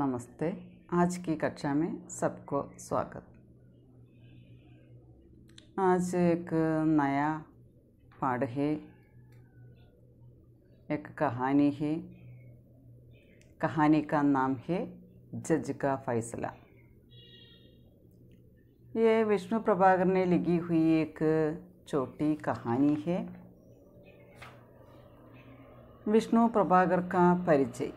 नमस्ते आज की कक्षा में सबको स्वागत आज एक नया पाठ है एक कहानी है कहानी का नाम है जज का फैसला ये विष्णु प्रभाकर ने लिखी हुई एक छोटी कहानी है विष्णु प्रभाकर का परिचय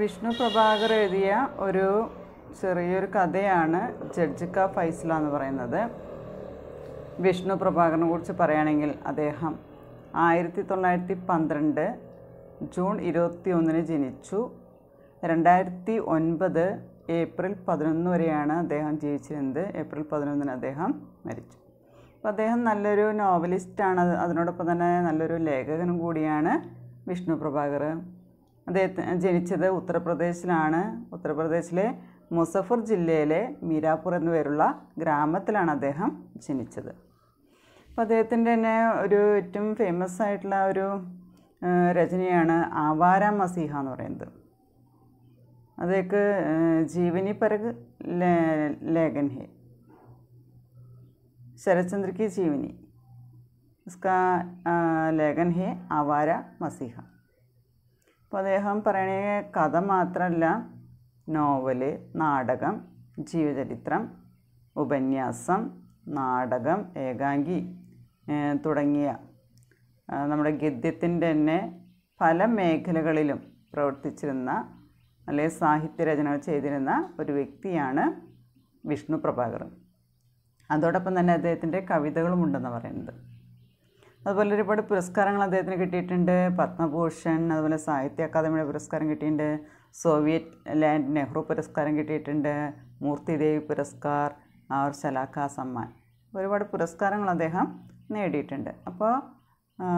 വിഷ്ണു പ്രഭാകർ എഴുതിയ ഒരു ചെറിയൊരു കഥയാണ് ജഡ്ജിക്ക ഫൈസല എന്ന് പറയുന്നത് വിഷ്ണു പ്രഭാകറിനെ കുറിച്ച് പറയുകയാണെങ്കിൽ അദ്ദേഹം ആയിരത്തി തൊള്ളായിരത്തി പന്ത്രണ്ട് ജൂൺ ഇരുപത്തി ഒന്നിന് ജനിച്ചു രണ്ടായിരത്തി ഒൻപത് ഏപ്രിൽ പതിനൊന്ന് വരെയാണ് അദ്ദേഹം ജീവിച്ചിരുന്നത് ഏപ്രിൽ പതിനൊന്നിന് അദ്ദേഹം മരിച്ചു അപ്പോൾ അദ്ദേഹം നല്ലൊരു നോവലിസ്റ്റാണ് അതിനോടൊപ്പം തന്നെ നല്ലൊരു ലേഖകനും കൂടിയാണ് വിഷ്ണു പ്രഭാകർ അദ്ദേഹത്തിന് ജനിച്ചത് ഉത്തർപ്രദേശിലാണ് ഉത്തർപ്രദേശിലെ മുസഫർ ജില്ലയിലെ മീരാപൂർ എന്നു പേരുള്ള ഗ്രാമത്തിലാണ് അദ്ദേഹം ജനിച്ചത് അപ്പം അദ്ദേഹത്തിൻ്റെ തന്നെ ഒരു ഏറ്റവും ഫേമസ് ആയിട്ടുള്ള ഒരു രചനയാണ് ആവാര മസീഹ എന്ന് പറയുന്നത് അതേക്ക് ജീവനി പരക് ലേഖൻ ഹേ ശരത്ചന്ദ്ര ജീവനി ലേഖൻ ഹേ ആവാര മസീഹ അപ്പോൾ അദ്ദേഹം പറയണ കഥ മാത്രമല്ല നോവല് നാടകം ജീവചരിത്രം ഉപന്യാസം നാടകം ഏകാംഗി തുടങ്ങിയ നമ്മുടെ ഗദ്യത്തിൻ്റെ തന്നെ പല മേഖലകളിലും പ്രവർത്തിച്ചിരുന്ന അല്ലെങ്കിൽ സാഹിത്യരചനകൾ ചെയ്തിരുന്ന ഒരു വ്യക്തിയാണ് വിഷ്ണു പ്രഭാകർ അതോടൊപ്പം തന്നെ അദ്ദേഹത്തിൻ്റെ കവിതകളുമുണ്ടെന്ന് പറയുന്നത് അതുപോലെ ഒരുപാട് പുരസ്കാരങ്ങൾ അദ്ദേഹത്തിന് കിട്ടിയിട്ടുണ്ട് പത്മഭൂഷൺ അതുപോലെ സാഹിത്യ അക്കാദമിയുടെ പുരസ്കാരം കിട്ടിയിട്ടുണ്ട് സോവിയറ്റ് ലാൻഡ് നെഹ്റു പുരസ്കാരം കിട്ടിയിട്ടുണ്ട് മൂർത്തിദേവി പുരസ്കാർ ആർ ശലാഖ സമ്മാൻ ഒരുപാട് പുരസ്കാരങ്ങൾ അദ്ദേഹം നേടിയിട്ടുണ്ട് അപ്പോൾ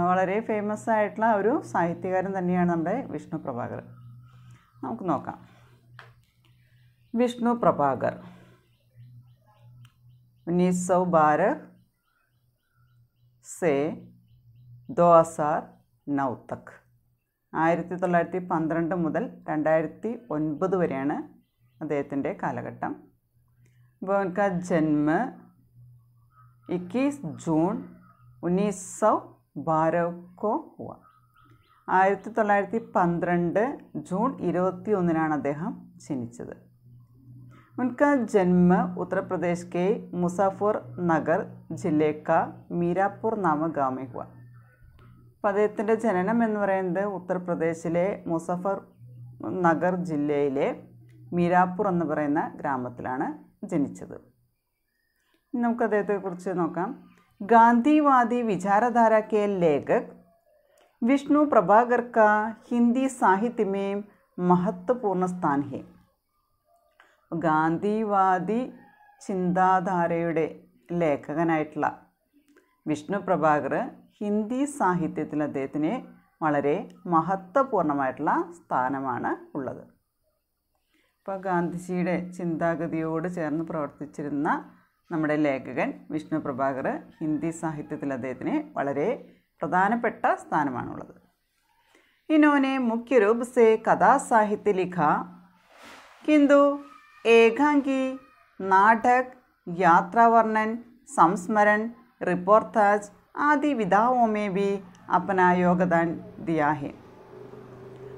വളരെ ഫേമസ് ആയിട്ടുള്ള ഒരു സാഹിത്യകാരൻ തന്നെയാണ് നമ്മുടെ വിഷ്ണു പ്രഭാകർ നമുക്ക് നോക്കാം വിഷ്ണു പ്രഭാകർ ഉന്നീസ് സൗ बारह സേ ദോസാർ നൗത്തക് ആയിരത്തി തൊള്ളായിരത്തി പന്ത്രണ്ട് മുതൽ രണ്ടായിരത്തി ഒൻപത് വരെയാണ് അദ്ദേഹത്തിൻ്റെ കാലഘട്ടം उनका ജന്മ ഇക്കീസ് ജൂൺ ഉന്നീസ് സൗ ബാരോക്കോ ഹുവ ആയിരത്തി തൊള്ളായിരത്തി പന്ത്രണ്ട് ജൂൺ ഇരുപത്തി ഒന്നിനാണ് അദ്ദേഹം ജനിച്ചത് उनका ജന്മ ഉത്തർപ്രദേശ് കെ മുസാഫർ നഗർ ജില്ലേക്ക മീരാപൂർ നാമ ഗാമേ പദ്ദേഹത്തിൻ്റെ ജനനം എന്ന് പറയുന്നത് ഉത്തർപ്രദേശിലെ മുസഫർ നഗർ ജില്ലയിലെ മീരാപ്പൂർ എന്ന് പറയുന്ന ഗ്രാമത്തിലാണ് ജനിച്ചത് നമുക്ക് അദ്ദേഹത്തെക്കുറിച്ച് നോക്കാം ഗാന്ധിവാദി विचारधारा के लेखक विष्णु प्रभाकर का हिंदी साहित्य में महत्वपूर्ण ഗാന്ധിവാദി ചിന്താധാരയുടെ ലേഖകനായിട്ടുള്ള വിഷ്ണു പ്രഭാകർ ഹിന്ദി സാഹിത്യത്തിൽ അദ്ദേഹത്തിന് വളരെ മഹത്വപൂർണമായിട്ടുള്ള സ്ഥാനമാണ് ഉള്ളത് ഇപ്പോൾ ഗാന്ധിജിയുടെ ചിന്താഗതിയോട് ചേർന്ന് പ്രവർത്തിച്ചിരുന്ന നമ്മുടെ ലേഖകൻ വിഷ്ണു പ്രഭാകർ ഹിന്ദി സാഹിത്യത്തിൽ അദ്ദേഹത്തിന് വളരെ പ്രധാനപ്പെട്ട സ്ഥാനമാണുള്ളത് ഇനോനെ മുഖ്യ രൂപ സെ കഥാസാഹിത്യ ലിഖ കിന്തു ഏകാംഗി നാടക് യാത്രാവർണ്ണൻ സംസ്മരൺ റിപ്പോർത്താജ് ആദി विधाओं में भी अपना योगदान दिया है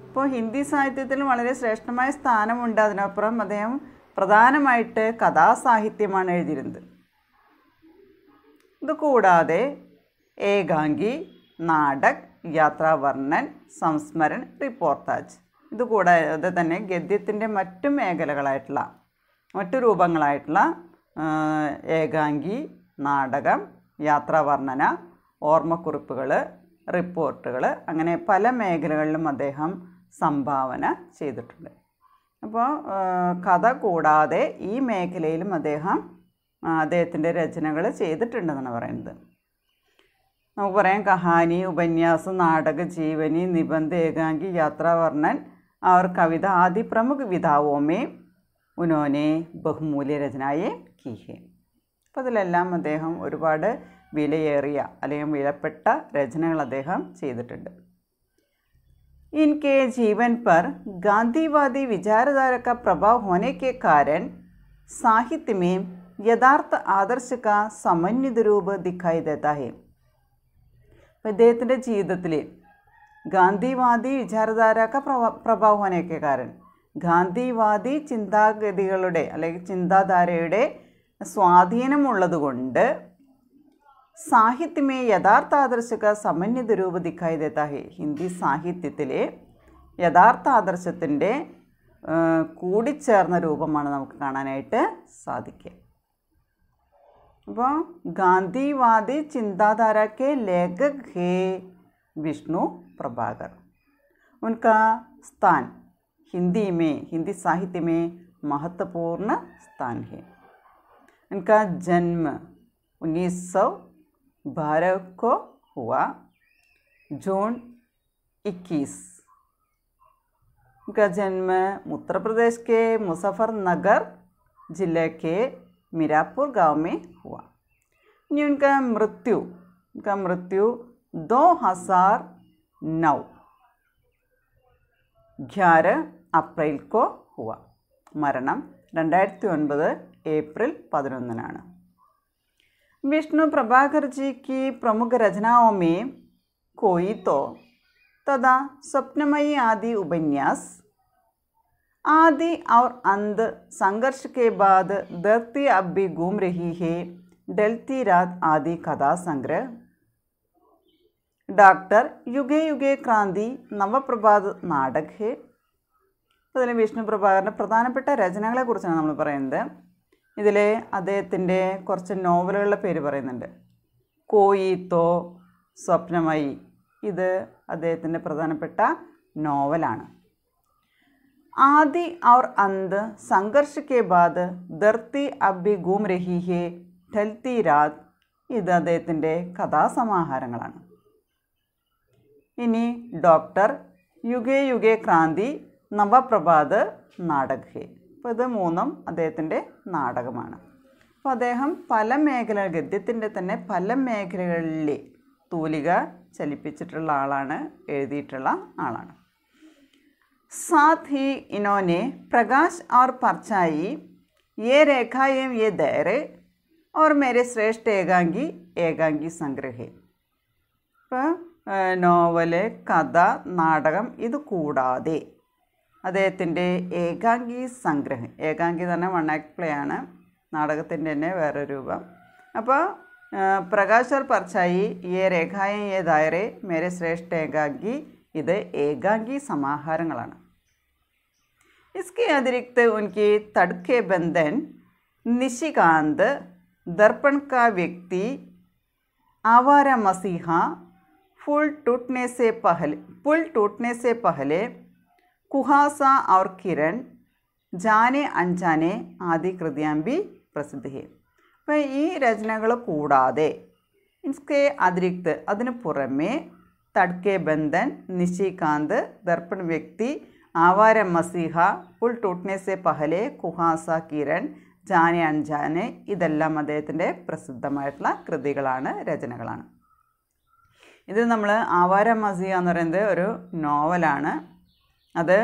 ഇപ്പോൾ ഹിന്ദി സാഹിത്യത്തിൽ വളരെ ശ്രേഷ്ഠമായ സ്ഥാനമുണ്ട് അതിനപ്പുറം അദ്ദേഹം പ്രധാനമായിട്ട് കഥാസാഹിത്യമാണ് എഴുതിയിരുന്നത് ഇതുകൂടാതെ ഏകാംഗി നാടക് യാത്രാവർണ്ണൻ സംസ്മരൻ റിപ്പോർട്ടാജ് ഇതുകൂടാതെ തന്നെ ഗദ്യത്തിൻ്റെ മറ്റു മേഖലകളായിട്ടുള്ള മറ്റു രൂപങ്ങളായിട്ടുള്ള ഏകാംഗി നാടകം യാത്രാവർണ്ണന ഓർമ്മക്കുറിപ്പുകൾ റിപ്പോർട്ടുകൾ അങ്ങനെ പല മേഖലകളിലും അദ്ദേഹം സംഭാവന ചെയ്തിട്ടുണ്ട് അപ്പോൾ കഥ കൂടാതെ ഈ മേഖലയിലും അദ്ദേഹം അദ്ദേഹത്തിൻ്റെ രചനകൾ ചെയ്തിട്ടുണ്ടെന്നാണ് പറയുന്നത് നമുക്ക് പറയാം കഹാനി ഉപന്യാസം നാടക ജീവനി നിബന്ധ ഏകാംഗി യാത്രാവർണ്ണൻ അവർ കവിത ആദി പ്രമുഖ വിധാവോമേ ഉനോനെ ബഹുമൂല്യ രചനായേ കിഹേ അപ്പോൾ അതിലെല്ലാം അദ്ദേഹം ഒരുപാട് വിലയേറിയ അല്ലെങ്കിൽ വിലപ്പെട്ട രചനകൾ അദ്ദേഹം ചെയ്തിട്ടുണ്ട് ഇൻ കെ ജീവൻ പർ ഗാന്ധിവാദി विचारधारा പ്രഭാവ് प्रभाव കാരൻ के യഥാർത്ഥ ആദർശക സമന്വിത രൂപ ദിഖായി ദേതാഹെ അപ്പം ഇദ്ദേഹത്തിൻ്റെ ജീവിതത്തിൽ ഗാന്ധിവാദി വിചാരധാരക്ക പ്രഭാ പ്രഭാവനയൊക്കെ കാരൻ ഗാന്ധിവാദി ചിന്താഗതികളുടെ അല്ലെങ്കിൽ ചിന്താധാരയുടെ സ്വാധീനമുള്ളതുകൊണ്ട് സാഹിത്യമേ में യഥാർത്ഥ ആദർശ സമന്വിത രൂപ दिखाई ഹിന്ദി സാഹിത്യത്തിലെ യഥാർത്ഥ ആദർശത്തിൻ്റെ കൂടിച്ചേർന്ന രൂപമാണ് നമുക്ക് കാണാനായിട്ട് സാധിക്കുക അപ്പോൾ ഗാന്ധിവാദി ചിന്താധാരക്ക് ലേഖക് ഹേ വിഷ്ണു പ്രഭാകർ ഉൻക സ്ഥാൻ ഹിന്ദി ഹിന്ദി സാഹിത്യമേ മേ സ്ഥാൻ ഹേ ഉൻക ജന്മ ഉന്നീസ് സൗ बारह को हुआ जून 21 उनका जन्म उत्तर प्रदेश के मुजफ्फरनगर जिले के मीरापुर गांव में हुआ उनका मृत्यु उनका मृत्यु 2009 ग्यारह अप्रैल को हुआ मरण രണ്ടായിരത്തി ഒൻപത് ഏപ്രിൽ പതിനൊന്നിനാണ് विष्णु प्रभाकर जी की प्रमुख रचनाओं में कोई तो तदा स्वप्नमयी आदि उपन्यास आदि और अंध संघर्ष के बाद धरती अब भी घूम रही है डलती रात आदि कथा संग्रह डॉक्टर युगे युगे ക്രാന്തി നവപ്രഭാത് നാടക് विष्णु प्रभाकर प्रधानपेट പ്രധാനപ്പെട്ട രചനകളെക്കുറിച്ചാണ് നമ്മൾ പറയുന്നത് ഇതിൽ അദ്ദേഹത്തിൻ്റെ കുറച്ച് നോവലുകളുടെ പേര് പറയുന്നുണ്ട് കോയിത്തോ സ്വപ്നമായി ഇത് അദ്ദേഹത്തിൻ്റെ പ്രധാനപ്പെട്ട നോവലാണ് ആദി അവർ അന്ത് സംഘർഷിക്കേ ബാദ് ധർത്തി അബി ഗൂം രഹി ഹെ ഠൽത്തി രാത് ഇത് അദ്ദേഹത്തിൻ്റെ കഥാസമാഹാരങ്ങളാണ് ഇനി ഡോക്ടർ യുഗേ യുഗേ ക്രാന്തി നവപ്രഭാത് നാടക് ഹേ അപ്പോൾ ഇത് മൂന്നും അദ്ദേഹത്തിൻ്റെ നാടകമാണ് അപ്പോൾ അദ്ദേഹം പല മേഖല ഗദ്യത്തിൻ്റെ തന്നെ പല മേഖലകളിൽ തൂലിക ചലിപ്പിച്ചിട്ടുള്ള ആളാണ് എഴുതിയിട്ടുള്ള ആളാണ് സാത് ഹി ഇനോനെ പ്രകാശ് ഓർ പർച്ചായി ये रेखाएं ये ദയറ് और मेरे ശ്രേഷ്ഠ ഏകാംഗി ഏകാംഗി സംഗ്രഹി ഇപ്പോൾ നോവല് കഥ നാടകം ഇത് കൂടാതെ അദ്ദേഹത്തിൻ്റെ ഏകാംഗി സംഗ്രഹം ഏകാംഗി തന്നെ വൺ ആക്ട് പ്ലേ ആണ് നാടകത്തിൻ്റെ തന്നെ വേറെ രൂപം അപ്പോൾ പ്രകാശർ പർച്ചായി ഏ രേഖായ ഏ ദായറെ മേരെ ശ്രേഷ്ഠ ഏകാംഗി ഇത് ഏകാംഗി സമാഹാരങ്ങളാണ് ഇസ്കി അതിരിക്ത് उनके तड़के ബന്ധൻ നിശികാന്ത് दर्पण का व्यक्ति आवारा मसीहा फूल टूटने से पहले पुल टूटने से पहले കുഹാസ ഔർ കിരൺ ജാനെ അഞ്ചാനെ ആദി കൃതിയാമ്പി പ്രസിദ്ധി അപ്പോൾ ഈ രചനകൾ കൂടാതെ ഇൻസ്കെ അതിരിക്ത് അതിന് പുറമേ തഡ്കെ ബന്ധൻ നിശികാന്ത് ദർപ്പൺ വ്യക്തി ആവാര മസീഹ ഉൾ ടൂട്ട്നെ പഹലെ കുഹാസ കിരൺ ജാനെ അഞ്ചാനെ ഇതെല്ലാം അദ്ദേഹത്തിൻ്റെ പ്രസിദ്ധമായിട്ടുള്ള കൃതികളാണ് രചനകളാണ് ഇത് നമ്മൾ ആവാര മസീഹ എന്ന് പറയുന്നത് ഒരു നോവലാണ് അത്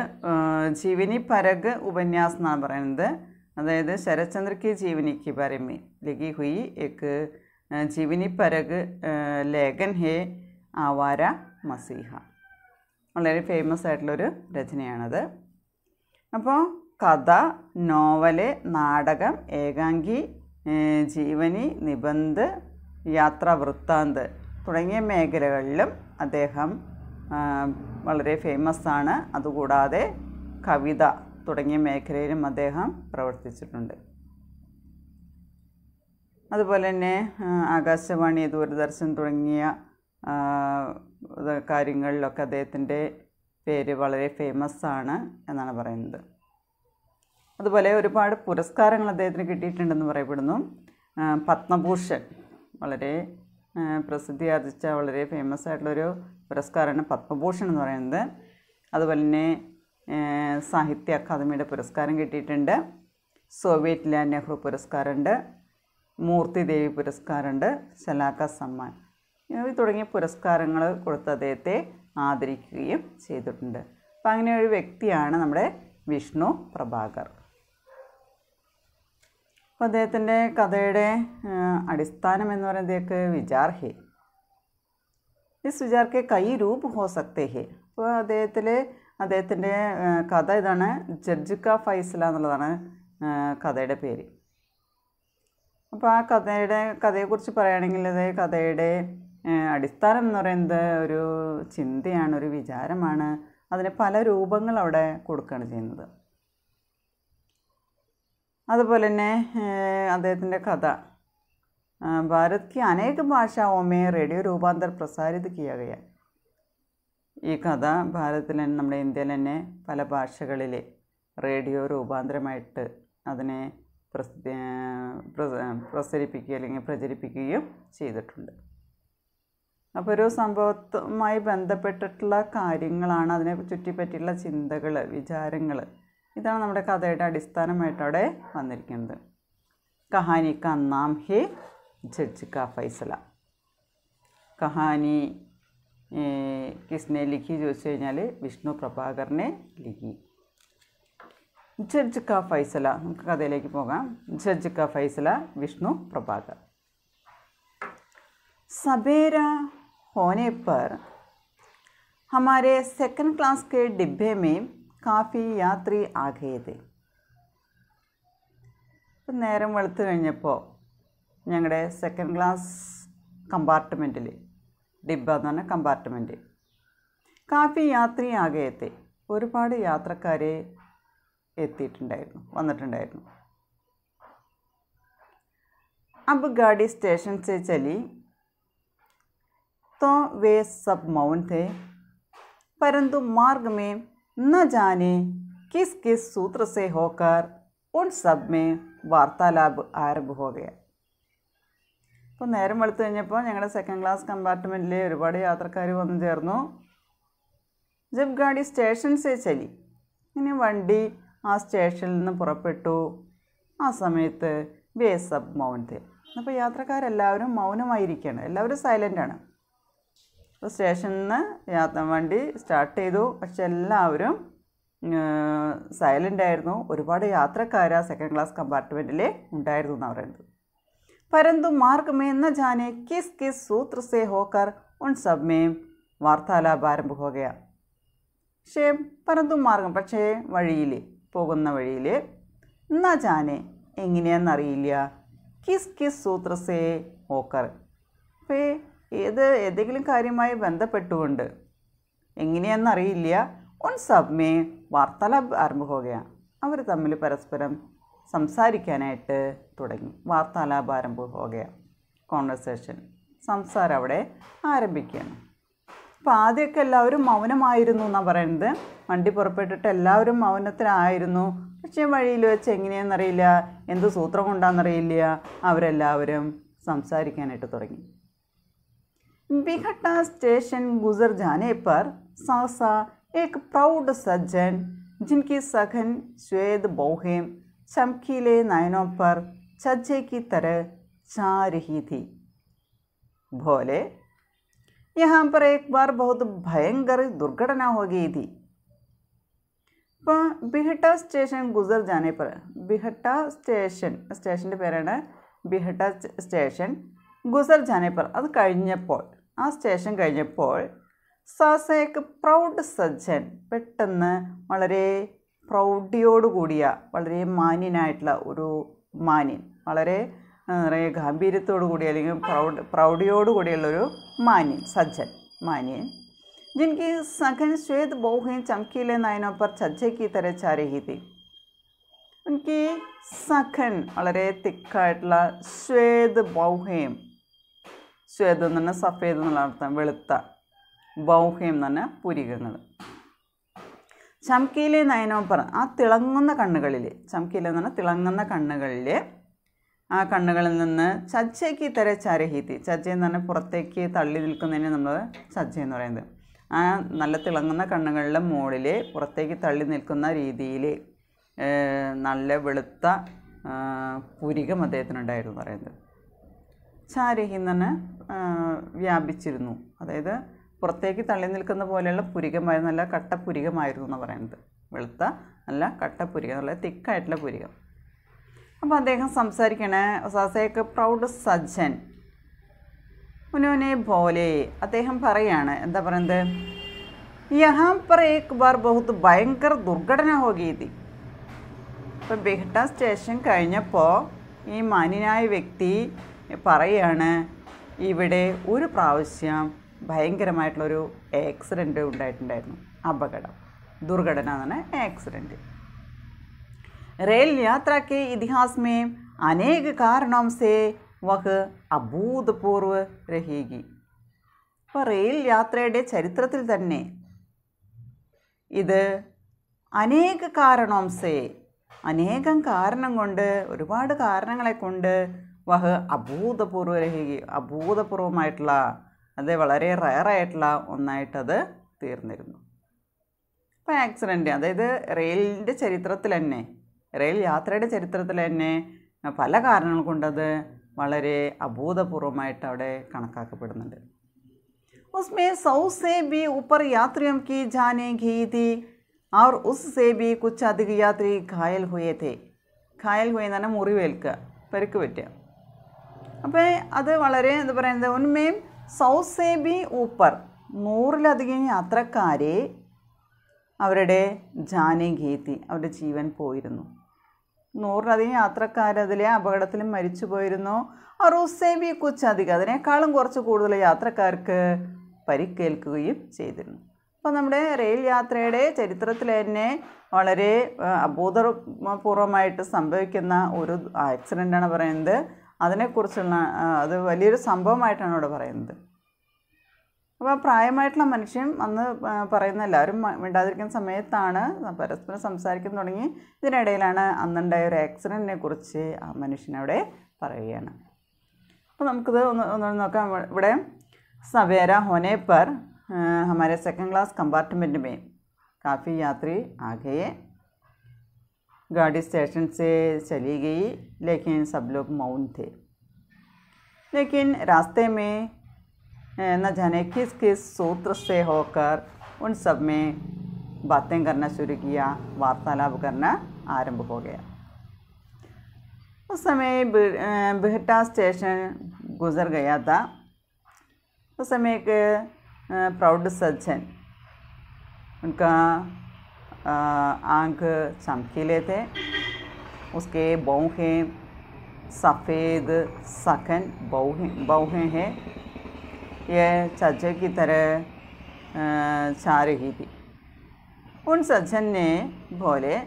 ജീവനി പരഗ് ഉപന്യാസം എന്നാണ് പറയുന്നത് അതായത് ശരത്ചന്ദ്രക്ക് ജീവനിക്ക് പരമി ലഗി ഹുയി എക്ക് ജീവനി പരഗ് ലേഖൻ ഹേ ആവാര മസീഹ വളരെ ഫേമസ് ആയിട്ടുള്ളൊരു രചനയാണത് അപ്പോൾ കഥ നോവല് നാടകം ഏകാംഗി ജീവനി നിബന്ധ് യാത്രാ വൃത്താന്ത് തുടങ്ങിയ മേഖലകളിലും അദ്ദേഹം വളരെ ഫേമസ് ആണ് അതുകൂടാതെ കവിത തുടങ്ങിയ മേഖലയിലും അദ്ദേഹം പ്രവർത്തിച്ചിട്ടുണ്ട് അതുപോലെ തന്നെ ആകാശവാണി ദൂരദർശൻ തുടങ്ങിയ കാര്യങ്ങളിലൊക്കെ അദ്ദേഹത്തിൻ്റെ പേര് വളരെ ഫേമസ് ആണ് എന്നാണ് പറയുന്നത് അതുപോലെ ഒരുപാട് പുരസ്കാരങ്ങൾ അദ്ദേഹത്തിന് കിട്ടിയിട്ടുണ്ടെന്ന് പറയപ്പെടുന്നു പത്മഭൂഷൺ വളരെ പ്രസിദ്ധി ആർജിച്ച വളരെ ഫേമസ് ആയിട്ടുള്ളൊരു പുരസ്കാരമാണ് പത്മഭൂഷൺ എന്ന് പറയുന്നത് അതുപോലെ തന്നെ സാഹിത്യ അക്കാദമിയുടെ പുരസ്കാരം കിട്ടിയിട്ടുണ്ട് സോവിയറ്റ് ലാൻഡ് നെഹ്റു പുരസ്കാരമുണ്ട് ദേവി പുരസ്കാരമുണ്ട് ശലാക്ക സമ്മാൻ തുടങ്ങിയ പുരസ്കാരങ്ങൾ കൊടുത്ത് അദ്ദേഹത്തെ ആദരിക്കുകയും ചെയ്തിട്ടുണ്ട് അപ്പം അങ്ങനെ ഒരു വ്യക്തിയാണ് നമ്മുടെ വിഷ്ണു പ്രഭാകർ അപ്പോൾ അദ്ദേഹത്തിൻ്റെ കഥയുടെ അടിസ്ഥാനം എന്ന് പറയുന്നത് വിചാർഹേ ഇസ് വിചാർക്ക് കൈ രൂപ് ഹോ സക്തേ ഹെ അപ്പോൾ അദ്ദേഹത്തിൽ അദ്ദേഹത്തിൻ്റെ കഥ ഇതാണ് ജഡ്ജുക്ക ഫൈസല എന്നുള്ളതാണ് കഥയുടെ പേര് അപ്പോൾ ആ കഥയുടെ കഥയെക്കുറിച്ച് പറയുകയാണെങ്കിൽ അത് കഥയുടെ അടിസ്ഥാനം എന്ന് പറയുന്നത് ഒരു ചിന്തയാണ് ഒരു വിചാരമാണ് അതിന് പല രൂപങ്ങൾ അവിടെ കൊടുക്കുകയാണ് ചെയ്യുന്നത് അതുപോലെ തന്നെ അദ്ദേഹത്തിൻ്റെ കഥ भारत की अनेक भाषाओं में रेडियो रूपांतर प्रसारित किया गया ഈ കഥ ഭാരതത്തിൽ തന്നെ നമ്മുടെ ഇന്ത്യയിൽ തന്നെ പല ഭാഷകളിൽ റേഡിയോ രൂപാന്തരമായിട്ട് അതിനെ പ്രസരിപ്പിക്കുക അല്ലെങ്കിൽ പ്രചരിപ്പിക്കുകയും ചെയ്തിട്ടുണ്ട് അപ്പോൾ ഒരു സംഭവത്തുമായി ബന്ധപ്പെട്ടിട്ടുള്ള കാര്യങ്ങളാണ് അതിനെ ചുറ്റിപ്പറ്റിയുള്ള ചിന്തകൾ വിചാരങ്ങൾ ഇതാണ് നമ്മുടെ കഥയുടെ അടിസ്ഥാനമായിട്ട് അവിടെ വന്നിരിക്കുന്നത് കഹാനി കന്നാം ഹേ जज का फैसला कहानी किसने लिखी जो विष्णु प्रभाकर ने लिखी जज का फैसला नमुक कथ जज का फैसला विष्णु प्रभाकर सबेरा होने पर हमारे सेकंड क्लास के डिब्बे में काफ़ी यात्री आ गए थे तो नरम वर्त ഞങ്ങളുടെ സെക്കൻഡ് ക്ലാസ് കമ്പാർട്ട്മെന്റിലെ डिब्बाന്നാണ് കമ്പാർട്ട്മെന്റിൽ കാफ़ी യാത്രയ ആഗയത്തെ ഒരുപാട് യാത്രക്കാരെ എത്തിയിട്ടുണ്ട് ആയിരുന്നു വന്നിട്ടുണ്ട് ആയിരുന്നു അബ് ഗാർഡി സ്റ്റേഷൻസ്േ चली तो वे सब माउंट थे परंतु मार्ग में न जाने किस किस सूत्र से होकर उन सब में वार्तालाप आरग हो गया അപ്പോൾ നേരം വെളുത്തു കഴിഞ്ഞപ്പോൾ ഞങ്ങളുടെ സെക്കൻഡ് ക്ലാസ് കമ്പാർട്ട്മെൻറ്റിൽ ഒരുപാട് യാത്രക്കാർ വന്നു ചേർന്നു ജബ് ഗാഡി സ്റ്റേഷൻ ചലി ഇനി വണ്ടി ആ സ്റ്റേഷനിൽ നിന്ന് പുറപ്പെട്ടു ആ സമയത്ത് അപ്പ് മൗനത്തിൽ അപ്പോൾ യാത്രക്കാരെല്ലാവരും മൗനമായിരിക്കുകയാണ് എല്ലാവരും സൈലൻ്റാണ് അപ്പോൾ സ്റ്റേഷനിൽ നിന്ന് യാത്ര വണ്ടി സ്റ്റാർട്ട് ചെയ്തു പക്ഷെ എല്ലാവരും സൈലൻ്റ് ആയിരുന്നു ഒരുപാട് യാത്രക്കാർ ആ സെക്കൻഡ് ക്ലാസ് കമ്പാർട്ട്മെൻറ്റിൽ ഉണ്ടായിരുന്നു എന്നാണ് പറയുന്നത് परंतु मार्ग में न जाने किस किस सूत्र से होकर उन सब में വാർത്താലാപ ആരംഭം പോകുക പക്ഷേ പരന്തു മാർഗം പക്ഷേ വഴിയിൽ പോകുന്ന വഴിയിൽ എന്നാ ചാനെ എങ്ങനെയാണെന്നറിയില്ല കിസ് കിസ് സൂത്രസേ ഓക്കർ അപ്പോൾ ഏത് ഏതെങ്കിലും കാര്യമായി ബന്ധപ്പെട്ടുകൊണ്ട് എങ്ങനെയാണെന്നറിയില്ല ഉൺ സബ്മേ വാർത്താലാപ് ആരംഭിക്കുകയാണ് അവർ തമ്മിൽ പരസ്പരം സംസാരിക്കാനായിട്ട് തുടങ്ങി വാർത്താലാപാരംഭ ഹോകയ കോൺവെർസേഷൻ സംസാരം അവിടെ ആരംഭിക്കുകയാണ് അപ്പോൾ ആദ്യമൊക്കെ എല്ലാവരും മൗനമായിരുന്നു എന്നാണ് പറയുന്നത് വണ്ടി പുറപ്പെട്ടിട്ട് എല്ലാവരും മൗനത്തിലായിരുന്നു പക്ഷേ വഴിയിൽ വെച്ച് എങ്ങനെയാണെന്നറിയില്ല എന്ത് സൂത്രം കൊണ്ടാണെന്നറിയില്ല അവരെല്ലാവരും സംസാരിക്കാനായിട്ട് തുടങ്ങി ബിഹട്ട സ്റ്റേഷൻ ഗുസർ ജാനെ പർ സാസ ഏക് പ്രൗഡ് സജ്ജൻ ജിൻകി സഖൻ ശ്വേത് ബൗഹേം ಸಮಕಾಲೀನಾಯನೋ ಪರಿ ಚಜ್ಜೆ ಕಿ ತರ ಚಾರಿಹಿತಿ ಭೋಲೆ ಯಹಂ ಪರ ಏಕ್ ಬಾರ್ ಬಹುತ್ ಭಯಂಕರ ದುರ್ಘಟನೆ ಹೋಗಿ ಇತಿ ಪ ಬಿಹಟಾ ಸ್ಟೇಷನ್ ಗುಜರ್ jaane par Bihta station station ದ ಪರಾನ ಬಿಹಟಾ ಸ್ಟೇಷನ್ ಗುಜರ್ jaane par ಅದ ಕೈಣ್ಯಪೋಲ್ ಆ ಸ್ಟೇಷನ್ ಕೈಣ್ಯಪೋಲ್ ಸಾಸೇಕ್ ಪ್ರೌಡ್ ಸಜ್ಜನ ಪೆಟ್ಟನೆ ಮಳರೇ പ്രൗഢിയോടുകൂടിയ വളരെ മാന്യനായിട്ടുള്ള ഒരു മാന്യൻ വളരെ നിറയെ ഗാംഭീര്യത്തോടു കൂടി അല്ലെങ്കിൽ പ്രൗഢ പ്രൗഢിയോടു കൂടിയുള്ളൊരു മാന്യൻ സജ്ജൻ മാന്യൻ जिनकी സഖൻ ശ്വേത് बहु हैं चमकीले ചജ്ജയ്ക്ക് पर छज्जे की तरह थी സഖൻ വളരെ തിക്കായിട്ടുള്ള ശ്വേത് ബൗഹേം ശ്വേതം തന്നെ പറഞ്ഞാൽ സഫേദ് എന്നുള്ള അർത്ഥം വെളുത്ത ബൗഹേം തന്നെ പുരികങ്ങൾ ചംകീലെ നയനോപ്പർ ആ തിളങ്ങുന്ന കണ്ണുകളിൽ ചംകീലെ എന്ന് പറഞ്ഞാൽ തിളങ്ങുന്ന കണ്ണുകളിൽ ആ കണ്ണുകളിൽ നിന്ന് ചജ്ജയ്ക്ക് ഇത്തരം ചരഹീത്തി ചജ്ജ എന്ന് പറഞ്ഞാൽ പുറത്തേക്ക് തള്ളി നിൽക്കുന്നതിന് നമ്മൾ ചജ്ജ എന്ന് പറയുന്നത് ആ നല്ല തിളങ്ങുന്ന കണ്ണുകളിലെ മുകളിൽ പുറത്തേക്ക് തള്ളി നിൽക്കുന്ന രീതിയിൽ നല്ല വെളുത്ത പുരികം അദ്ദേഹത്തിനുണ്ടായിരുന്നു പറയുന്നത് ചാരഹി എന്ന് തന്നെ വ്യാപിച്ചിരുന്നു അതായത് പുറത്തേക്ക് തള്ളി നിൽക്കുന്ന പോലെയുള്ള പുരികമായി നല്ല കട്ടപ്പുരികമായിരുന്നു എന്ന് പറയുന്നത് വെളുത്ത നല്ല കട്ട നല്ല തിക്കായിട്ടുള്ള പുരികം അപ്പോൾ അദ്ദേഹം സംസാരിക്കണേ സാസയൊക്കെ പ്രൗഡ് സജ്ജൻ ഉനോനെ പോലെ അദ്ദേഹം പറയാണ് എന്താ പറയുന്നത് യഹാം പറയേക്ക് ബാർ ബഹുത് ഭയങ്കര ദുർഘടന ഹോഗീതി ഇപ്പം ബിഹ്ട സ്റ്റേഷൻ കഴിഞ്ഞപ്പോൾ ഈ മാന്യനായ വ്യക്തി പറയാണ് ഇവിടെ ഒരു പ്രാവശ്യം ഭയങ്കരമായിട്ടുള്ളൊരു ആക്സിഡൻറ്റ് ഉണ്ടായിട്ടുണ്ടായിരുന്നു അപകടം ദുർഘടന തന്നെ ആക്സിഡൻറ്റ് रेल യാത്രയ്ക്ക് ഇതിഹാസമേ അനേക में अनेक कारणों से वह അഭൂതപൂർവ റെയിൽ യാത്രയുടെ ചരിത്രത്തിൽ തന്നെ ഇത് അനേക സേ അനേകം കാരണം കൊണ്ട് ഒരുപാട് കാരണങ്ങളെ കൊണ്ട് വഹ അഭൂതപൂർവ്വ രഹീകി അഭൂതപൂർവമായിട്ടുള്ള അത് വളരെ റയറായിട്ടുള്ള ഒന്നായിട്ടത് തീർന്നിരുന്നു അപ്പോൾ ആക്സിഡൻറ്റ് അതായത് റെയിലിൻ്റെ ചരിത്രത്തിൽ തന്നെ റെയിൽ യാത്രയുടെ ചരിത്രത്തിൽ തന്നെ പല കാരണങ്ങൾ കൊണ്ടത് വളരെ അഭൂതപൂർവമായിട്ട് അവിടെ കണക്കാക്കപ്പെടുന്നുണ്ട് ഉസ്മേ സൗസേ ബി ഉപ്പർ യാത്രയും കി ജാനെ ഖീതി അവർ ഉസ് സേ ബി കുച്ച് അധിക യാത്രി ഖായൽ ഹുയേ ഖായൽ ഹുയെന്ന് പറഞ്ഞാൽ മുറിവേൽക്കുക പരുക്ക് പറ്റുക അപ്പോൾ അത് വളരെ എന്താ പറയുന്നത് ഉന്മയും സൗസേബി ഊപ്പർ നൂറിലധികം യാത്രക്കാരെ അവരുടെ ജാനെ ഗീത്തി അവരുടെ ജീവൻ പോയിരുന്നു നൂറിലധികം യാത്രക്കാരതിലെ അപകടത്തിൽ മരിച്ചു പോയിരുന്നു അറൂസേബി കുച്ചധികം അതിനേക്കാളും കുറച്ച് കൂടുതൽ യാത്രക്കാർക്ക് പരിക്കേൽക്കുകയും ചെയ്തിരുന്നു അപ്പോൾ നമ്മുടെ റെയിൽ യാത്രയുടെ ചരിത്രത്തിൽ തന്നെ വളരെ അബോധപൂർവമായിട്ട് സംഭവിക്കുന്ന ഒരു ആക്സിഡൻ്റാണ് പറയുന്നത് അതിനെക്കുറിച്ചുള്ള അത് വലിയൊരു സംഭവമായിട്ടാണ് ഇവിടെ പറയുന്നത് അപ്പോൾ പ്രായമായിട്ടുള്ള മനുഷ്യൻ അന്ന് പറയുന്ന എല്ലാവരും മിണ്ടാതിരിക്കുന്ന സമയത്താണ് പരസ്പരം സംസാരിക്കാൻ തുടങ്ങി ഇതിനിടയിലാണ് അന്നുണ്ടായ ഒരു ആക്സിഡൻറ്റിനെ കുറിച്ച് ആ മനുഷ്യനവിടെ പറയുകയാണ് അപ്പോൾ നമുക്കിത് ഒന്ന് ഒന്ന് നോക്കാം ഇവിടെ സവേര ഹൊനേപ്പർ ഹമാരെ സെക്കൻഡ് ക്ലാസ് കമ്പാർട്ട്മെൻറ്റ് മേ കാഫി യാത്രി ആകെ गाड़ी स्टेशन से चली गई लेकिन सब लोग मौन थे लेकिन रास्ते में न जाने किस किस सूत्र से होकर उन सब में बातें करना शुरू किया वार्तालाप करना आरंभ हो गया उस समय बिहटा स्टेशन गुज़र गया था उस समय एक प्राउड सज्जन उनका आँख चमकीले थे उसके बहुहें सफ़ेद सकन बहुहें बहुहें हैं यह सज्जन की तरह छा रही थी उन सज्जन ने बोले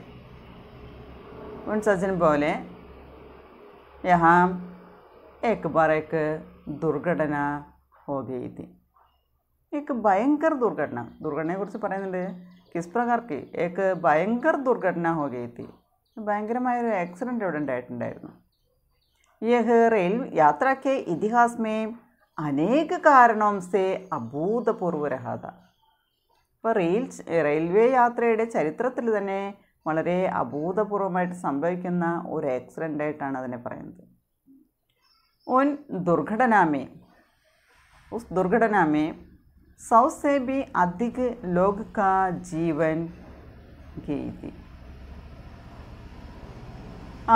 उन सज्जन बोले यहाँ एक बार एक दुर्घटना हो गई थी एक भयंकर दुर्घटना कुछ पर किस प्रकार की एक भयंकर दुर्घटना हो गई थी ഭയങ്കരമായൊരു ആക്സിഡൻ്റ് ഇവിടെ ഉണ്ടായിട്ടുണ്ടായിരുന്നു यह रेल यात्रा के इतिहास में अनेक कारणों से അഭൂതപൂർവ रहा था അപ്പോൾ റെയിൽ റെയിൽവേ യാത്രയുടെ ചരിത്രത്തിൽ തന്നെ വളരെ അഭൂതപൂർവമായിട്ട് സംഭവിക്കുന്ന ഒരു ആക്സിഡൻ്റ് ആയിട്ടാണ് അതിനെ പറയുന്നത് ഉൻ ദുർഘടനാമേ ഉസ് ദുർഘടനാമേ सौ से भी अधिक लोग का जीवन गई थी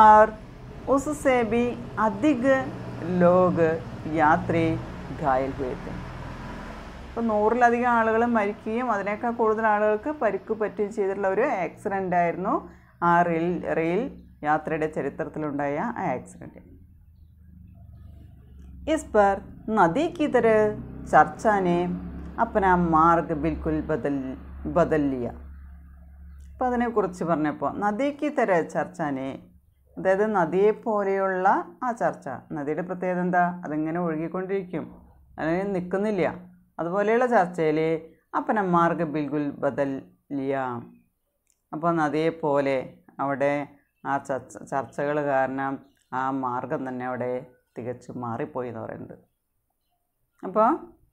और उससे भी अधिक ലോക് യാത്രി ഘായൽ ഹുയത്തെ ഇപ്പോൾ നൂറിലധികം ആളുകൾ മരിക്കുകയും അതിനേക്കാൾ കൂടുതൽ ആളുകൾക്ക് പരിക്ക് പറ്റുകയും ചെയ്തിട്ടുള്ള ഒരു ആക്സിഡൻ്റ് ആയിരുന്നു ആ റെയിൽ റെയിൽ യാത്രയുടെ ചരിത്രത്തിലുണ്ടായ ആ ആക്സിഡൻറ്റ് ഇസ്പർ പർ ചർച്ചാനെ അപ്പനാ മാർഗ് ബിൽക്കുൽ ബദൽ ബദല്ലിയ അപ്പം അതിനെക്കുറിച്ച് പറഞ്ഞപ്പോൾ നദിക്ക് തര ചർച്ചനെ അതായത് നദിയെ പോലെയുള്ള ആ ചർച്ച നദിയുടെ പ്രത്യേകത എന്താ അതിങ്ങനെ ഒഴുകിക്കൊണ്ടിരിക്കും അതിന് നിൽക്കുന്നില്ല അതുപോലെയുള്ള ചർച്ചയിൽ അപ്പന മാർഗ് ബിൽഗുൽ ബദൽ ലിയ അപ്പോൾ നദിയെപ്പോലെ അവിടെ ആ ചർച്ച ചർച്ചകൾ കാരണം ആ മാർഗം തന്നെ അവിടെ തികച്ചു മാറിപ്പോയി എന്ന് പറയുന്നത് അപ്പോൾ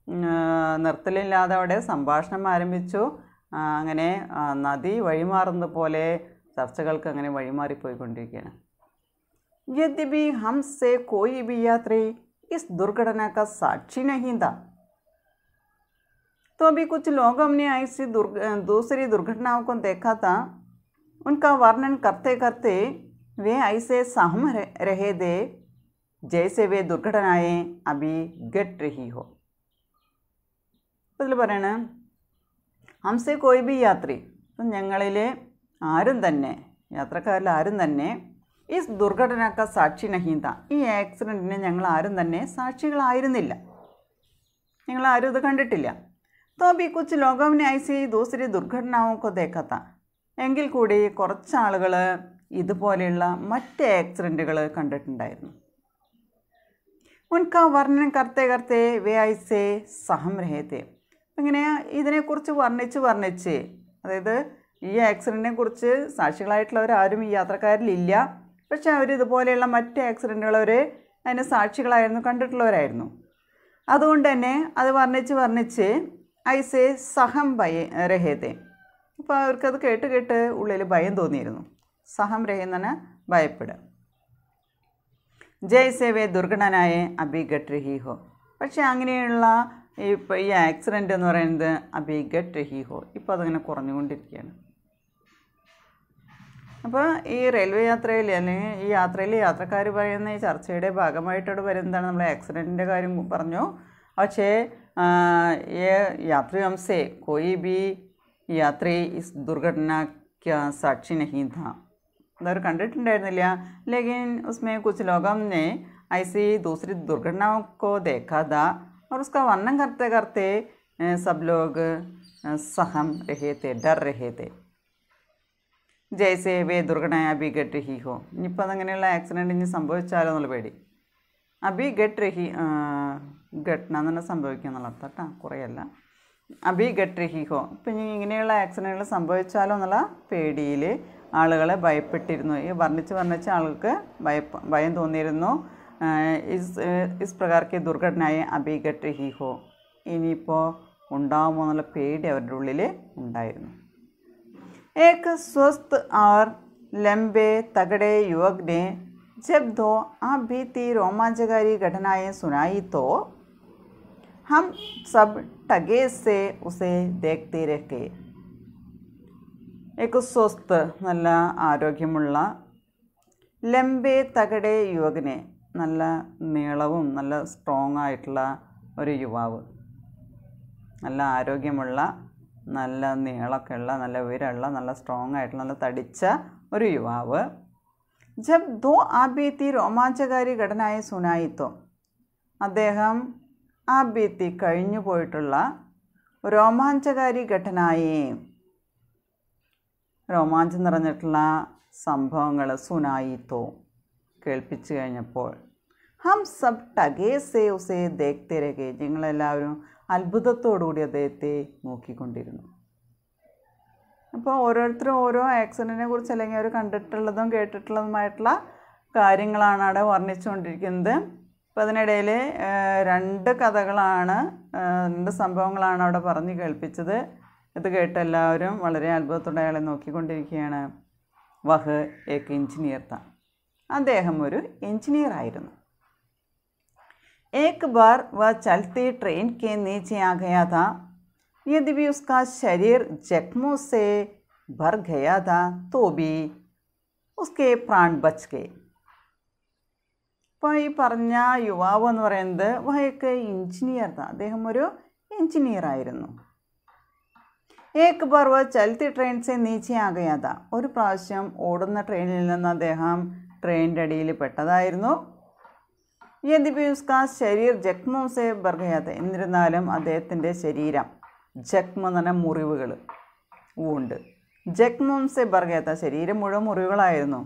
निर्तल संभाषण आरंभ अगे नदी നദി चर्चा പോലെ ചർച്ചകൾക്ക് അങ്ങനെ വഴിമാറിപ്പോയിക്കൊണ്ടിരിക്കുകയാണ് यद्यपि हमसे कोई भी यात्री इस दुर्घटना का साक्षी नहीं था तो अभी कुछ लोग हमने ऐसी दुर्ग दूसरी दुर्घटनाओं को देखा था उनका वर्णन करते करते वे ऐसे सहम रहे थे जैसे वे दुर्घटनाएं अभी घट रही हो അപ്പോൾ ഇതിൽ പറയണ ഹംസെ കോയിബി യാത്രി അപ്പം ഞങ്ങളിൽ ആരും തന്നെ യാത്രക്കാരിൽ ആരും തന്നെ ഈ ദുർഘടനക്ക സാക്ഷി നഹീന്ത ഈ ആക്സിഡൻറ്റിന് ഞങ്ങൾ ആരും തന്നെ സാക്ഷികളായിരുന്നില്ല ഞങ്ങൾ ആരും ഇത് കണ്ടിട്ടില്ല തോ ബി കൊച്ചു ലോകവിനെ ഐസി ദൂസരി ദുർഘടനാവുമൊക്കെ തേക്കത്ത എങ്കിൽ കൂടി കുറച്ചാളുകൾ ഇതുപോലെയുള്ള മറ്റ് ആക്സിഡൻറ്റുകൾ കണ്ടിട്ടുണ്ടായിരുന്നു ഉൻക വർണ്ണൻ കർത്തേ കർത്തേ വേ ഐസേ സഹം രഹത്തെ അങ്ങനെ ഇതിനെക്കുറിച്ച് വർണ്ണിച്ച് വർണ്ണിച്ച് അതായത് ഈ ആക്സിഡൻറ്റിനെ കുറിച്ച് ആരും ഈ യാത്രക്കാരിലില്ല പക്ഷേ അവർ ഇതുപോലെയുള്ള മറ്റ് ആക്സിഡൻറ്റുകളവർ അതിന് സാക്ഷികളായിരുന്നു കണ്ടിട്ടുള്ളവരായിരുന്നു അതുകൊണ്ട് തന്നെ അത് വർണ്ണിച്ച് വർണ്ണിച്ച് സേ സഹം ഭയ രഹേതേ അപ്പോൾ അവർക്കത് കേട്ട് കേട്ട് ഉള്ളിൽ ഭയം തോന്നിയിരുന്നു സഹം രഹെന്നാണ് ഭയപ്പെടുക സേവേ ദുർഘടനായ അബി ഗട്രിഹി ഹോ പക്ഷേ അങ്ങനെയുള്ള ഇപ്പം ഈ ആക്സിഡൻ്റ് എന്ന് പറയുന്നത് അബീഗ ഹിഹോ ഇപ്പോൾ അതങ്ങനെ കുറഞ്ഞുകൊണ്ടിരിക്കുകയാണ് അപ്പോൾ ഈ റെയിൽവേ യാത്രയിൽ അല്ലെങ്കിൽ ഈ യാത്രയിൽ യാത്രക്കാർ പറയുന്ന ഈ ചർച്ചയുടെ ഭാഗമായിട്ടോട് വരുന്നതാണ് നമ്മൾ ആക്സിഡൻറ്റിൻ്റെ കാര്യം പറഞ്ഞു പക്ഷേ ഏ ഹംസെ കോയി ബി യാത്രി ഇസ് ദുർഘടനക്ക് സാക്ഷി നഹീന്ത അതവർ കണ്ടിട്ടുണ്ടായിരുന്നില്ല ലേക്കിൻ ഉസ്മേ കുച്ച് ലോകം നെ സി ദൂസരി ദുർഘടനക്കോ ദേഖാ और उसका वर्णन करते करते सब लोग सहम रहे थे डर रहे थे ജയ്സേ വേ ദുർഘടനായ അബി ഗട്ട് ഹി ഹോ ഇനിയിപ്പോൾ അതങ്ങനെയുള്ള ആക്സിഡൻറ്റ് ഇനി സംഭവിച്ചാലോ എന്നുള്ള പേടി അബി ഗട്ട് റഹി ഘട്ടന എന്ന് തന്നെ സംഭവിക്കുക എന്നുള്ള അർത്ഥം കേട്ടോ കുറേയല്ല അബി ഗട്ട് ഹി ഹോ ഇപ്പം ഇനി ഇങ്ങനെയുള്ള ആക്സിഡൻറ്റുകൾ സംഭവിച്ചാലോ എന്നുള്ള പേടിയിൽ ആളുകളെ ഭയപ്പെട്ടിരുന്നു ഈ വർണ്ണിച്ച് വർണ്ണിച്ച് ആളുകൾക്ക് ഭയ ഭയം തോന്നിയിരുന്നു इस इस प्रकार के ദുർഘടനായ അഭിഘട്ടഹിഹോ ഇനിയിപ്പോൾ ഉണ്ടാവുമോ പേടി അവരുടെ पेड़ एक स्वस्थ और लंबे तगड़े युवक ने जब दो अभीति रोमांचकारी घटनाएं सुनाई तो हम सब टगे से उसे देखते रह गए एक स्वस्थ നല്ല लंबे तगड़े युवक ने നല്ല നീളവും നല്ല സ്ട്രോങ് ആയിട്ടുള്ള ഒരു യുവാവ് നല്ല ആരോഗ്യമുള്ള നല്ല നീളമൊക്കെ ഉള്ള നല്ല ഉയരമുള്ള നല്ല സ്ട്രോങ് ആയിട്ടുള്ള നല്ല തടിച്ച ഒരു യുവാവ് ജബ് ദോ ആബീത്തി രോമാഞ്ചകാരി ഘടനായ സുനായിത്തോ അദ്ദേഹം ആബീത്തി കഴിഞ്ഞു പോയിട്ടുള്ള രോമാഞ്ചകാരി ഘടനായി രോമാഞ്ചം നിറഞ്ഞിട്ടുള്ള സംഭവങ്ങൾ സുനായിത്തോ കേൾപ്പിച്ചു കഴിഞ്ഞപ്പോൾ ഹം സബ് ടഗേസേ ഉസേ ദേഖ്തേ രഹേ ഞങ്ങളെല്ലാവരും അത്ഭുതത്തോടുകൂടി അദ്ദേഹത്തെ നോക്കിക്കൊണ്ടിരുന്നു അപ്പോൾ ഓരോരുത്തരും ഓരോ ആക്സിഡൻറ്റിനെ കുറിച്ച് അല്ലെങ്കിൽ അവർ കണ്ടിട്ടുള്ളതും കേട്ടിട്ടുള്ളതുമായിട്ടുള്ള കാര്യങ്ങളാണ് അവിടെ വർണ്ണിച്ചുകൊണ്ടിരിക്കുന്നത് അപ്പോൾ അതിനിടയിൽ രണ്ട് കഥകളാണ് രണ്ട് സംഭവങ്ങളാണ് അവിടെ പറഞ്ഞ് കേൾപ്പിച്ചത് ഇത് കേട്ട് എല്ലാവരും വളരെ അത്ഭുതത്തോടെ അയാളെ നോക്കിക്കൊണ്ടിരിക്കുകയാണ് വഹ് ഏക്ക് എഞ്ചിനീയർ താ അദ്ദേഹം ഒരു എഞ്ചിനീയർ ആയിരുന്നു एक बार वह चलती ट्रेन के नीचे आ गया था यदि भी उसका शरीर जख्मों से भर गया था तो भी उसके പ്രാൺ ബച്ചക്കെ അപ്പോൾ ഈ പറഞ്ഞ യുവാവ് എന്ന് പറയുന്നത് വഹയൊക്കെ എഞ്ചിനീയർ അദ്ദേഹം ഒരു എഞ്ചിനീയർ ആയിരുന്നു ഏക്ക് പർവ ചലത്തി ട്രെയിൻസെ നീച്ചയാകയാത ഒരു പ്രാവശ്യം ഓടുന്ന ട്രെയിനിൽ നിന്ന് അദ്ദേഹം ട്രെയിനിൻ്റെ അടിയിൽ പെട്ടതായിരുന്നു യദ്യപി ഉസ്കാ ശരീർ ജഖ്മോ സെ എന്നിരുന്നാലും അദ്ദേഹത്തിൻ്റെ ശരീരം ജഖ്മെന്ന മുറിവുകൾ ഉണ്ട് ജഖ്മം സെ ബർഗയാത്ത ശരീരം മുഴുവൻ മുറിവുകളായിരുന്നു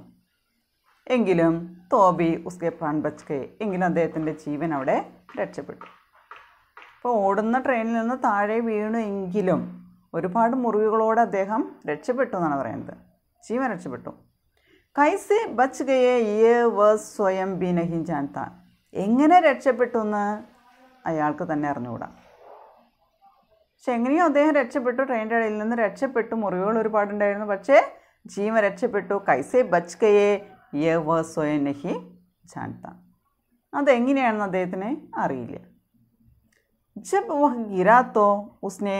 എങ്കിലും തോബി ഉസ്കെ പ്രാൺ ബച്കെ എങ്കിലും അദ്ദേഹത്തിൻ്റെ ജീവൻ അവിടെ രക്ഷപ്പെട്ടു അപ്പോൾ ഓടുന്ന ട്രെയിനിൽ നിന്ന് താഴെ വീണു എങ്കിലും ഒരുപാട് മുറിവുകളോട് അദ്ദേഹം രക്ഷപ്പെട്ടു എന്നാണ് പറയുന്നത് ജീവൻ രക്ഷപ്പെട്ടു കൈസെ ബച്ച് ഗയെ യേ വേഴ്സ് സ്വയം ബി ജാൻ താൻ എങ്ങനെ രക്ഷപ്പെട്ടു എന്ന് അയാൾക്ക് തന്നെ അറിഞ്ഞുകൂടാ പക്ഷെ എങ്ങനെയോ അദ്ദേഹം രക്ഷപ്പെട്ടു ട്രെയിനിൻ്റെ ഇടയിൽ നിന്ന് രക്ഷപ്പെട്ടു മുറിവുകൾ ഒരുപാടുണ്ടായിരുന്നു പക്ഷേ ജീവൻ രക്ഷപ്പെട്ടു കൈസെ ബച്കയെ യവ സ്വയനഹി ജാൻത അതെങ്ങനെയാണെന്ന് അദ്ദേഹത്തിന് അറിയില്ല ജബ് വഹ് ഗിരാത്തോ ഉസ്നെ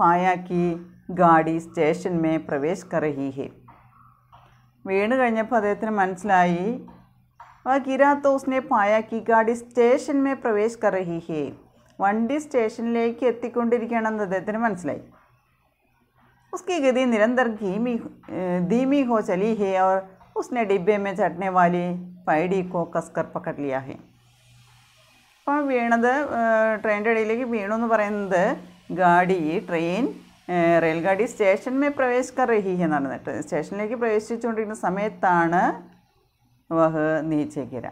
പായാക്കി ഗാഡി സ്റ്റേഷൻ മേ പ്രവേശ് കറഹി ഹേ വീണ് കഴിഞ്ഞപ്പോൾ അദ്ദേഹത്തിന് മനസ്സിലായി ఆ గిరా తోస్నే పాయ కి గాడి స్టేషన్ మే ప్రవేశ కర రహీ హి వండి స్టేషన్ లేక ఎత్తి కొండిరి కనన దెనే మనసలై. ఉస్కి గది నిరంతర గీమీ దీమీ హో చలి హే ఔర్ ఉస్నే డిబ్బే మే జట్నే వాలి పైడి కోకస్ కర్ పకడ్ liya హే. పౌ వేణద ట్రైన్ దడి లేక వేణో న భరనద గాడి ట్రైన్ రైల్ గార్డి స్టేషన్ మే ప్రవేశ కర రహీ హి నననట స్టేషన్ లేక ప్రవేశ చి కొండిన సమయతాణ वह नीचे गिरा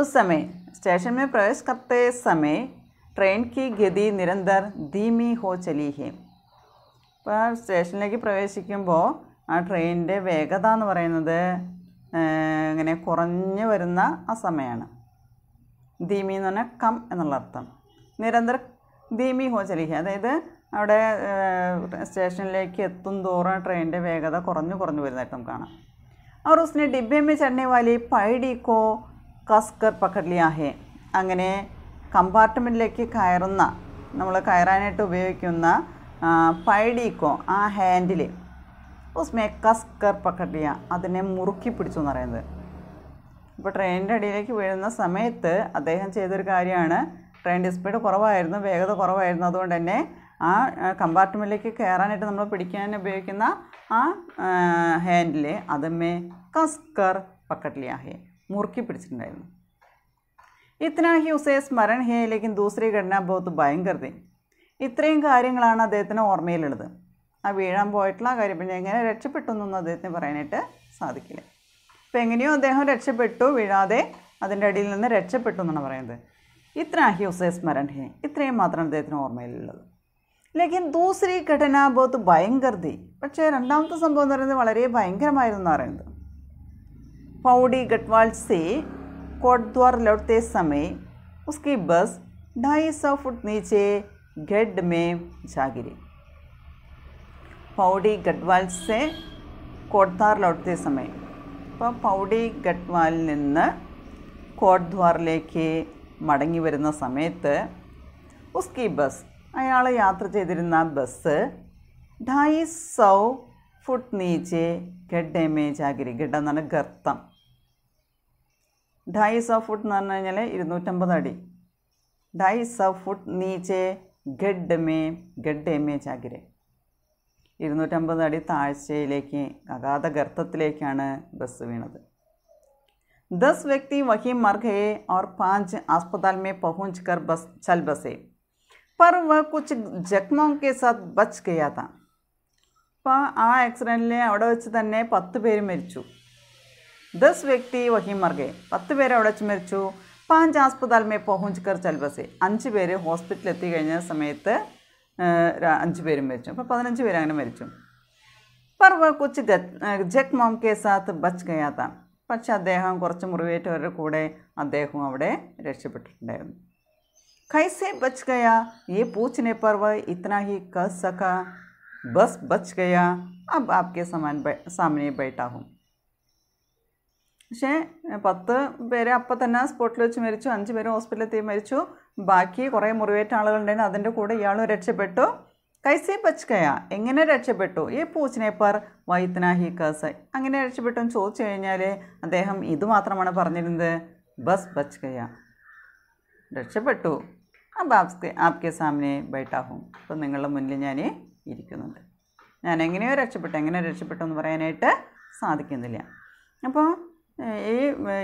उस समय स्टेशन में प्रवेश करते समय ട്രെയിൻ കി ഗതി നിരന്തർ ധീമി ഹോ ചലി ഹി ഇപ്പോൾ സ്റ്റേഷനിലേക്ക് പ്രവേശിക്കുമ്പോൾ ആ ട്രെയിനിൻ്റെ വേഗത എന്ന് പറയുന്നത് ഇങ്ങനെ കുറഞ്ഞു വരുന്ന ആ സമയമാണ് ധീമി എന്ന് പറഞ്ഞാൽ കം എന്നുള്ള അർത്ഥം നിരന്തര ധീമി ഹോ ചലി ഹി അതായത് അവിടെ സ്റ്റേഷനിലേക്ക് എത്തും തോറും ട്രെയിനിൻ്റെ വേഗത കുറഞ്ഞു കുറഞ്ഞു വരുന്നതായിട്ട് നമുക്ക് കാണാം और उसने डिब्बे में चढ़ने वाली पैडी को कसकर पकड़ लिया है അങ്ങനെ കമ്പാർട്ട്മെൻറ്റിലേക്ക് കയറുന്ന നമ്മൾ കയറാനായിട്ട് ഉപയോഗിക്കുന്ന പൈഡീക്കോ ആ ഹാൻഡിൽ ഉസ്മേ കസ്കർ പക്കട്ടിയ അതിനെ മുറുക്കി പിടിച്ചു എന്ന് പറയുന്നത് ഇപ്പോൾ ട്രെയിനിൻ്റെ അടിയിലേക്ക് വീഴുന്ന സമയത്ത് അദ്ദേഹം ചെയ്തൊരു കാര്യമാണ് ട്രെയിനിൻ്റെ സ്പീഡ് കുറവായിരുന്നു വേഗത കുറവായിരുന്നു അതുകൊണ്ട് തന്നെ ആ കമ്പാർട്ട്മെൻറ്റിലേക്ക് കയറാനായിട്ട് നമ്മൾ പിടിക്കാൻ ഉപയോഗിക്കുന്ന ആ ഹാൻഡിൽ അതമ്മേ കസ്കർ പക്കട്ടിലിയാ ഹേ മുറുക്കി പിടിച്ചിട്ടുണ്ടായിരുന്നു ഇത്ര ഹി ഉസേ സ്മരൺ ഹേ ലേക്കിൻ ദൂസരി ഘടന ബോത്ത് ഭയങ്കര ഇത്രയും കാര്യങ്ങളാണ് അദ്ദേഹത്തിന് ഓർമ്മയിലുള്ളത് ആ വീഴാൻ പോയിട്ടുള്ള കാര്യം പിന്നെ എങ്ങനെ രക്ഷപ്പെട്ടു എന്നൊന്നും അദ്ദേഹത്തിന് പറയാനായിട്ട് സാധിക്കില്ല അപ്പോൾ എങ്ങനെയോ അദ്ദേഹം രക്ഷപ്പെട്ടു വീഴാതെ അതിൻ്റെ അടിയിൽ നിന്ന് രക്ഷപ്പെട്ടു എന്നാണ് പറയുന്നത് ഇത്ര ഹി ഉസേ സ്മരൺ ഹേ ഇത്രയും മാത്രമാണ് അദ്ദേഹത്തിന് ഓർമ്മയിലുള്ളത് ലേക്കിൻ ദൂസരി ഘടന ബഹുത്ത് ഭയങ്കർതി പക്ഷേ രണ്ടാമത്തെ സംഭവം എന്ന് പറയുന്നത് വളരെ ഭയങ്കരമായിരുന്നു എന്ന് പറയുന്നത് പൗഡി ഗട്ട്വാൾ സെ കോട്ട്വാർ ലോട്ടത്തെ സമയം ഉസ്കി ബസ് ढाई सौ food നീച്ചെ ഗഡ് may jaggery പൗഡി Pauri Garhwal കോട്ട്വാർ ലോട്ടത്തെ സമയം അപ്പോൾ പൗഡി ഗഡ്വാലിൽ നിന്ന് കോട്ട്വാറിലേക്ക് മടങ്ങി വരുന്ന സമയത്ത് ഉസ്കി ബസ് അയാൾ യാത്ര ചെയ്തിരുന്ന ബസ് ഢായി സൗ ഫുട്ട് നീച്ചെ ഗഡ്ഡമേ ജാഗിരി ഗഡ്ഡ എന്ന് പറഞ്ഞാൽ ഗർത്തം ഢായി സൗ ഫുട്ട് എന്ന് പറഞ്ഞു കഴിഞ്ഞാൽ ഇരുന്നൂറ്റമ്പത് അടി ഢായി സൗ ഫുട്ട് നീച്ചെ ഗഡ് ഡാമേജ് ജാഗിരി ഇരുന്നൂറ്റമ്പത് അടി താഴ്ചയിലേക്ക് അഗാധ ഗർത്തത്തിലേക്കാണ് ബസ് വീണത് ദസ് വ്യക്തി വഹീം मर ഓർ പാഞ്ച് पांच പഹുഞ്ച് കർ ബസ് ചൽ ബസേ पर वह कुछ जख्मों के साथ बच गया था അപ്പോൾ ആ ആക്സിഡൻറ്റിൽ അവിടെ വെച്ച് തന്നെ പത്ത് പേര് മരിച്ചു ദസ് വ്യക്തി വഹീം മർഗെ പത്ത് പേര് അവിടെ വെച്ച് മരിച്ചു പാഞ്ച് ആസ്പതാൽ മേ പഹുഞ്ച് കർ ചൽബസെ അഞ്ച് പേര് ഹോസ്പിറ്റലിൽ എത്തി കഴിഞ്ഞ സമയത്ത് അഞ്ച് പേര് മരിച്ചു അപ്പോൾ പതിനഞ്ച് പേര് അങ്ങനെ മരിച്ചു പർ വ കൊച്ച് ജക് മോം കെ സാത്ത് ബച്ച് ഗയാത്ത പക്ഷെ അദ്ദേഹം കുറച്ച് മുറിവേറ്റവരുടെ കൂടെ അദ്ദേഹവും അവിടെ രക്ഷപ്പെട്ടിട്ടുണ്ടായിരുന്നു कैसे बच गया ये पूछने पर वह इतना ही कह सका बस बच गया अब आपके समान सामने बैठा हूँ പക്ഷേ പത്ത് പേരെ അപ്പം തന്നെ സ്പോട്ടിൽ വെച്ച് മരിച്ചു അഞ്ച് പേരും ഹോസ്പിറ്റലിൽ എത്തി മരിച്ചു ബാക്കി കുറേ മുറിവേറ്റ ആളുകളുണ്ടായിരുന്നു അതിൻ്റെ കൂടെ ഇയാളും രക്ഷപ്പെട്ടു കൈസെ പച്ചക്കയ എങ്ങനെ രക്ഷപ്പെട്ടു ഈ പൂച്ചനെ പർ വൈത്തന ഹി കസ അങ്ങനെ രക്ഷപ്പെട്ടു എന്ന് ചോദിച്ചു കഴിഞ്ഞാൽ അദ്ദേഹം ഇതുമാത്രമാണ് പറഞ്ഞിരുന്നത് ബസ് ബച്ചക്കയ രക്ഷപ്പെട്ടു അപ്പം ആപ്സ്കെ ആപ്കെ സാമനെ ബൈട്ടാഹും അപ്പം നിങ്ങളുടെ മുന്നിൽ ഞാൻ ഇരിക്കുന്നുണ്ട് ഞാൻ എങ്ങനെയോ രക്ഷപ്പെട്ടു എങ്ങനെ രക്ഷപ്പെട്ടു എന്ന് പറയാനായിട്ട് സാധിക്കുന്നില്ല അപ്പോൾ ഈ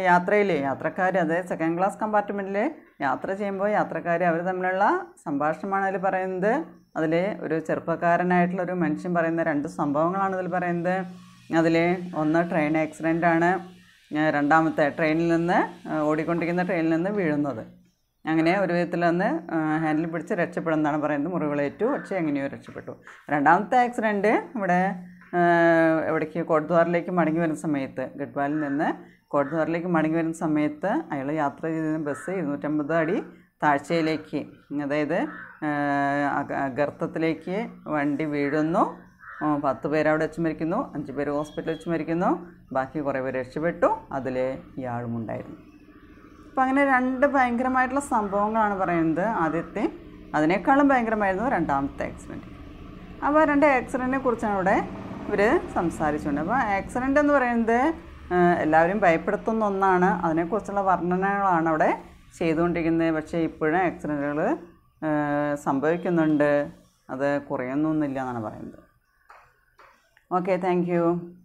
യാത്രയിൽ യാത്രക്കാർ അതായത് സെക്കൻഡ് ക്ലാസ് കമ്പാർട്ട്മെൻറ്റിൽ യാത്ര ചെയ്യുമ്പോൾ യാത്രക്കാർ അവർ തമ്മിലുള്ള സംഭാഷണമാണ് അതിൽ പറയുന്നത് അതിൽ ഒരു ചെറുപ്പക്കാരനായിട്ടുള്ളൊരു മനുഷ്യൻ പറയുന്ന രണ്ട് സംഭവങ്ങളാണ് ഇതിൽ പറയുന്നത് അതിൽ ഒന്ന് ട്രെയിൻ ആക്സിഡൻ്റ് ആണ് രണ്ടാമത്തെ ട്രെയിനിൽ നിന്ന് ഓടിക്കൊണ്ടിരിക്കുന്ന ട്രെയിനിൽ നിന്ന് വീഴുന്നത് അങ്ങനെ ഒരു വിധത്തിൽ അന്ന് ഹാൻഡിൽ പിടിച്ച് രക്ഷപ്പെടുന്നതാണ് പറയുന്നത് മുറിവുകളേറ്റു പക്ഷേ എങ്ങനെയോ രക്ഷപ്പെട്ടു രണ്ടാമത്തെ ആക്സിഡൻറ്റ് ഇവിടെ എവിടേക്ക് കോട്ട്ദ്വാറിലേക്ക് മടങ്ങി വരുന്ന സമയത്ത് ഗഡ്വാലിൽ നിന്ന് കോട്ട്ദ്വാറിലേക്ക് മടങ്ങി വരുന്ന സമയത്ത് അയാൾ യാത്ര ചെയ്തിരുന്ന ബസ് ഇരുന്നൂറ്റമ്പത് അടി താഴ്ചയിലേക്ക് അതായത് ഗർത്തത്തിലേക്ക് വണ്ടി വീഴുന്നു പത്ത് പേര് അവിടെ വെച്ച് മരിക്കുന്നു അഞ്ച് പേര് ഹോസ്പിറ്റലിൽ വെച്ച് മരിക്കുന്നു ബാക്കി കുറേ പേര് രക്ഷപ്പെട്ടു അതിൽ ഇയാളും ഉണ്ടായിരുന്നു അപ്പോൾ അങ്ങനെ രണ്ട് ഭയങ്കരമായിട്ടുള്ള സംഭവങ്ങളാണ് പറയുന്നത് ആദ്യത്തെ അതിനേക്കാളും ഭയങ്കരമായിരുന്നു രണ്ടാമത്തെ ആക്സിഡൻറ്റ് അപ്പോൾ രണ്ട് ആക്സിഡൻറ്റിനെ കുറിച്ചാണ് ഇവിടെ ഇവർ സംസാരിച്ചുകൊണ്ട് അപ്പോൾ ആക്സിഡൻ്റ് എന്ന് പറയുന്നത് എല്ലാവരും ഭയപ്പെടുത്തുന്ന ഒന്നാണ് അതിനെക്കുറിച്ചുള്ള വർണ്ണനകളാണ് അവിടെ ചെയ്തുകൊണ്ടിരിക്കുന്നത് പക്ഷേ ഇപ്പോഴും ആക്സിഡൻറ്റുകൾ സംഭവിക്കുന്നുണ്ട് അത് കുറയുന്നൊന്നുമില്ല എന്നാണ് പറയുന്നത് ഓക്കെ താങ്ക്